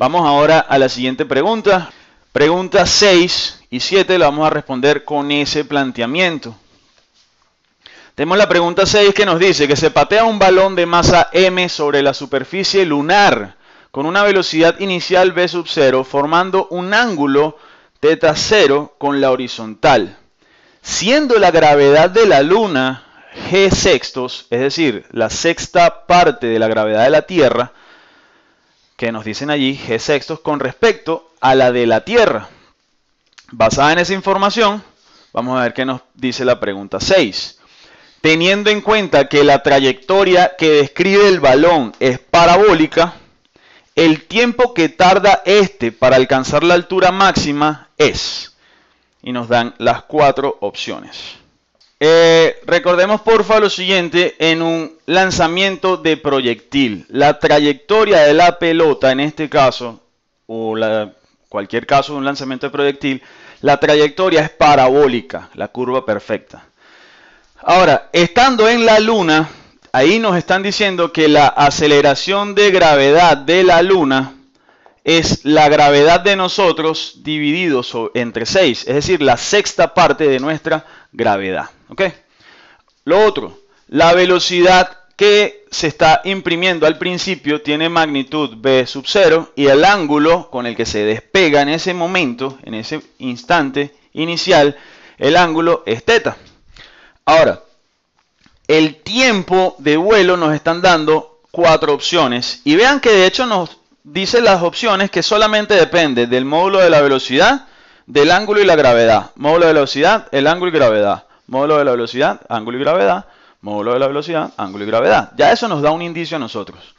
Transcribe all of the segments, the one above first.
Vamos ahora a la siguiente pregunta. Pregunta 6 y 7 la vamos a responder con ese planteamiento. Tenemos la pregunta 6 que nos dice que se patea un balón de masa m sobre la superficie lunar con una velocidad inicial v sub 0 formando un ángulo θ 0 con la horizontal. Siendo la gravedad de la luna g sextos, es decir, la sexta parte de la gravedad de la Tierra, que nos dicen allí G sextos con respecto a la de la Tierra. Basada en esa información, vamos a ver qué nos dice la pregunta 6. Teniendo en cuenta que la trayectoria que describe el balón es parabólica, el tiempo que tarda este para alcanzar la altura máxima es. Y nos dan las cuatro opciones. Eh, recordemos porfa lo siguiente en un lanzamiento de proyectil. La trayectoria de la pelota en este caso, o cualquier caso de un lanzamiento de proyectil, la trayectoria es parabólica, la curva perfecta. Ahora, estando en la luna, ahí nos están diciendo que la aceleración de gravedad de la luna es la gravedad de nosotros dividido entre 6, es decir, la sexta parte de nuestra gravedad. Lo otro, la velocidad que se está imprimiendo al principio tiene magnitud b sub 0 y el ángulo con el que se despega en ese momento, en ese instante inicial, el ángulo es teta. Ahora, el tiempo de vuelo nos están dando cuatro opciones y vean que de hecho nos dice las opciones que solamente depende del módulo de la velocidad, del ángulo y la gravedad. Módulo de velocidad, el ángulo y gravedad. Módulo de la velocidad, ángulo y gravedad. Módulo de la velocidad, ángulo y gravedad. Ya eso nos da un indicio a nosotros.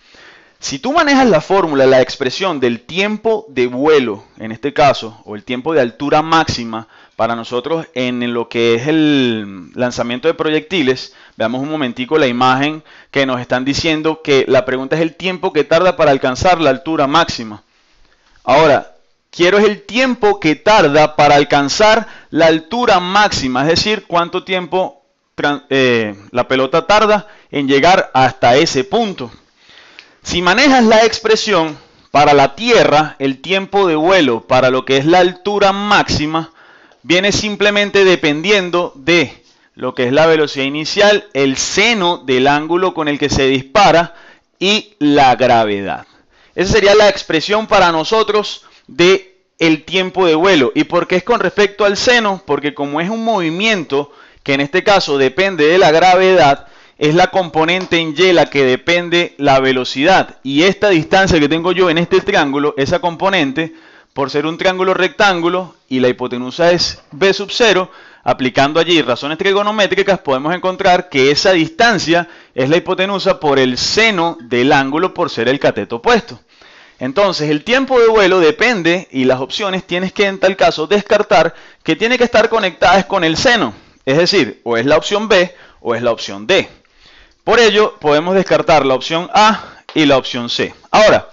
Si tú manejas la fórmula, la expresión del tiempo de vuelo, en este caso, o el tiempo de altura máxima para nosotros en lo que es el lanzamiento de proyectiles, veamos un momentico la imagen que nos están diciendo que la pregunta es el tiempo que tarda para alcanzar la altura máxima. Ahora, quiero es el tiempo que tarda para alcanzar la altura máxima, es decir, cuánto tiempo eh, la pelota tarda en llegar hasta ese punto. Si manejas la expresión para la Tierra, el tiempo de vuelo para lo que es la altura máxima, viene simplemente dependiendo de lo que es la velocidad inicial, el seno del ángulo con el que se dispara y la gravedad. Esa sería la expresión para nosotros de el tiempo de vuelo. ¿Y por qué es con respecto al seno? Porque como es un movimiento que en este caso depende de la gravedad, es la componente en Y la que depende la velocidad. Y esta distancia que tengo yo en este triángulo, esa componente, por ser un triángulo rectángulo y la hipotenusa es B sub 0, aplicando allí razones trigonométricas podemos encontrar que esa distancia es la hipotenusa por el seno del ángulo por ser el cateto opuesto. Entonces, el tiempo de vuelo depende y las opciones tienes que en tal caso descartar que tiene que estar conectadas con el seno. Es decir, o es la opción B o es la opción D. Por ello, podemos descartar la opción A y la opción C. Ahora,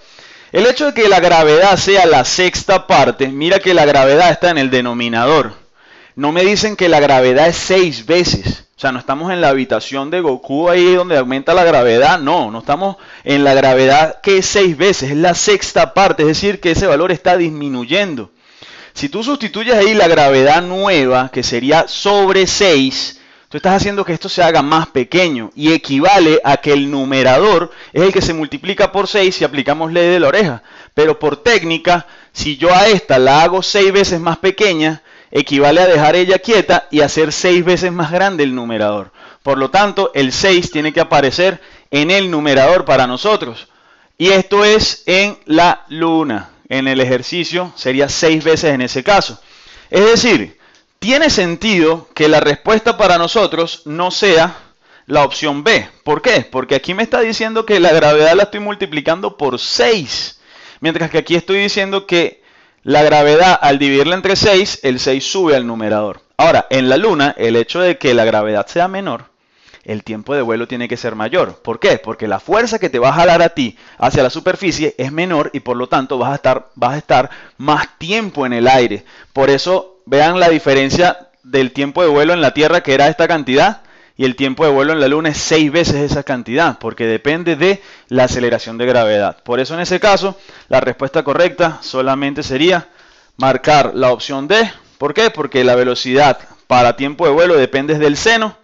el hecho de que la gravedad sea la sexta parte, mira que la gravedad está en el denominador. No me dicen que la gravedad es seis veces. O sea, no estamos en la habitación de Goku ahí donde aumenta la gravedad. No, no estamos en la gravedad que es seis veces. Es la sexta parte. Es decir, que ese valor está disminuyendo. Si tú sustituyes ahí la gravedad nueva, que sería sobre 6, Tú estás haciendo que esto se haga más pequeño y equivale a que el numerador es el que se multiplica por 6 si aplicamos ley de la oreja. Pero por técnica, si yo a esta la hago 6 veces más pequeña, equivale a dejar ella quieta y hacer 6 veces más grande el numerador. Por lo tanto, el 6 tiene que aparecer en el numerador para nosotros. Y esto es en la luna. En el ejercicio sería 6 veces en ese caso. Es decir, tiene sentido que la respuesta para nosotros no sea la opción B. ¿Por qué? Porque aquí me está diciendo que la gravedad la estoy multiplicando por 6. Mientras que aquí estoy diciendo que la gravedad al dividirla entre 6, el 6 sube al numerador. Ahora, en la Luna, el hecho de que la gravedad sea menor, el tiempo de vuelo tiene que ser mayor. ¿Por qué? Porque la fuerza que te va a jalar a ti hacia la superficie es menor y por lo tanto vas a estar, vas a estar más tiempo en el aire. Por eso Vean la diferencia del tiempo de vuelo en la Tierra, que era esta cantidad, y el tiempo de vuelo en la Luna es seis veces esa cantidad, porque depende de la aceleración de gravedad. Por eso en ese caso, la respuesta correcta solamente sería marcar la opción D. ¿Por qué? Porque la velocidad para tiempo de vuelo depende del seno,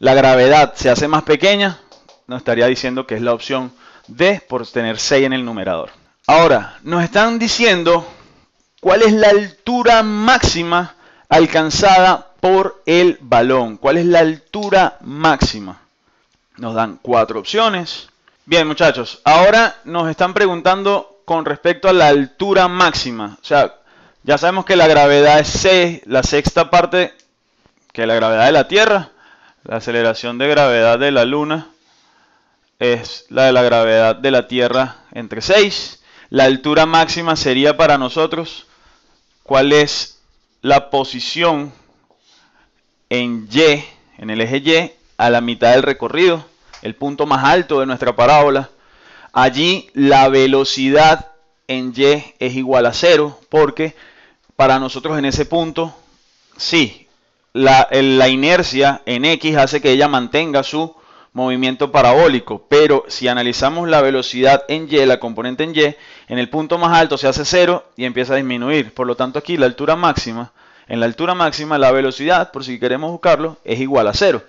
la gravedad se hace más pequeña, nos estaría diciendo que es la opción D por tener 6 en el numerador. Ahora, nos están diciendo cuál es la altura máxima alcanzada por el balón. ¿Cuál es la altura máxima? Nos dan cuatro opciones. Bien, muchachos, ahora nos están preguntando con respecto a la altura máxima. O sea, ya sabemos que la gravedad es C, la sexta parte que la gravedad de la Tierra. La aceleración de gravedad de la Luna es la de la gravedad de la Tierra entre 6. La altura máxima sería para nosotros cuál es la posición en Y, en el eje Y, a la mitad del recorrido, el punto más alto de nuestra parábola. Allí la velocidad en Y es igual a cero, porque para nosotros en ese punto, sí, la, la inercia en X hace que ella mantenga su movimiento parabólico, pero si analizamos la velocidad en Y, la componente en Y, en el punto más alto se hace cero y empieza a disminuir. Por lo tanto, aquí la altura máxima, en la altura máxima la velocidad, por si queremos buscarlo, es igual a cero.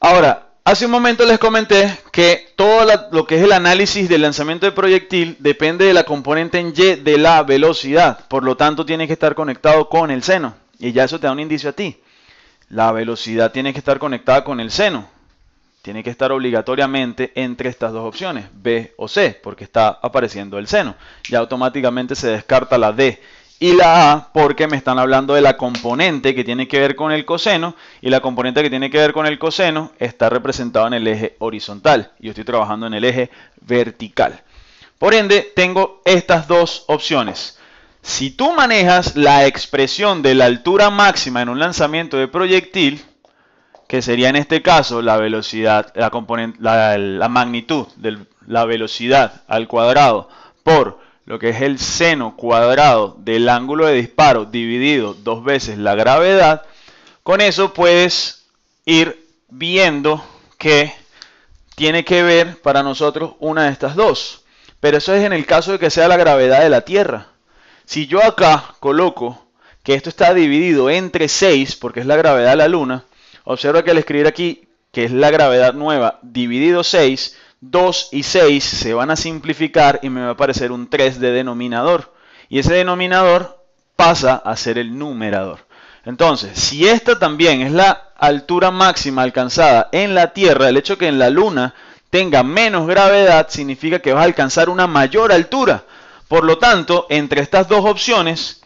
Ahora, hace un momento les comenté que todo lo que es el análisis del lanzamiento de proyectil depende de la componente en Y de la velocidad, por lo tanto tiene que estar conectado con el seno, y ya eso te da un indicio a ti. La velocidad tiene que estar conectada con el seno tiene que estar obligatoriamente entre estas dos opciones, B o C, porque está apareciendo el seno. Ya automáticamente se descarta la D y la A porque me están hablando de la componente que tiene que ver con el coseno y la componente que tiene que ver con el coseno está representada en el eje horizontal. Yo estoy trabajando en el eje vertical. Por ende, tengo estas dos opciones. Si tú manejas la expresión de la altura máxima en un lanzamiento de proyectil, que sería en este caso la velocidad, la, la, magnitud de la velocidad al cuadrado por lo que es el seno cuadrado del ángulo de disparo dividido dos veces la gravedad, con eso puedes ir viendo que tiene que ver para nosotros una de estas dos. Pero eso es en el caso de que sea la gravedad de la Tierra. Si yo acá coloco que esto está dividido entre 6, porque es la gravedad de la Luna, Observa que al escribir aquí, que es la gravedad nueva, dividido 6, 2 y 6 se van a simplificar y me va a aparecer un 3 de denominador. Y ese denominador pasa a ser el numerador. Entonces, si esta también es la altura máxima alcanzada en la Tierra, el hecho que en la Luna tenga menos gravedad significa que va a alcanzar una mayor altura. Por lo tanto, entre estas dos opciones,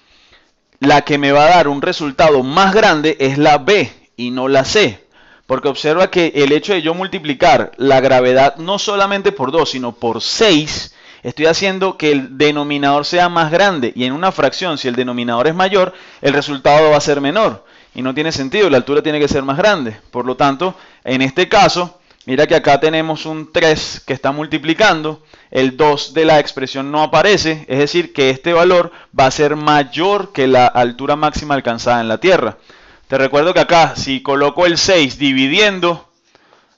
la que me va a dar un resultado más grande es la B, y no la sé, Porque observa que el hecho de yo multiplicar la gravedad no solamente por 2, sino por 6, estoy haciendo que el denominador sea más grande. Y en una fracción, si el denominador es mayor, el resultado va a ser menor. Y no tiene sentido, la altura tiene que ser más grande. Por lo tanto, en este caso, mira que acá tenemos un 3 que está multiplicando. El 2 de la expresión no aparece, es decir, que este valor va a ser mayor que la altura máxima alcanzada en la Tierra. Te recuerdo que acá, si coloco el 6 dividiendo,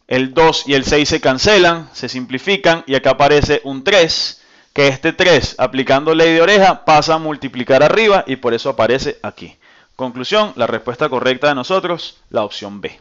el 2 y el 6 se cancelan, se simplifican y acá aparece un 3, que este 3, aplicando ley de oreja, pasa a multiplicar arriba y por eso aparece aquí. Conclusión, la respuesta correcta de nosotros, la opción B.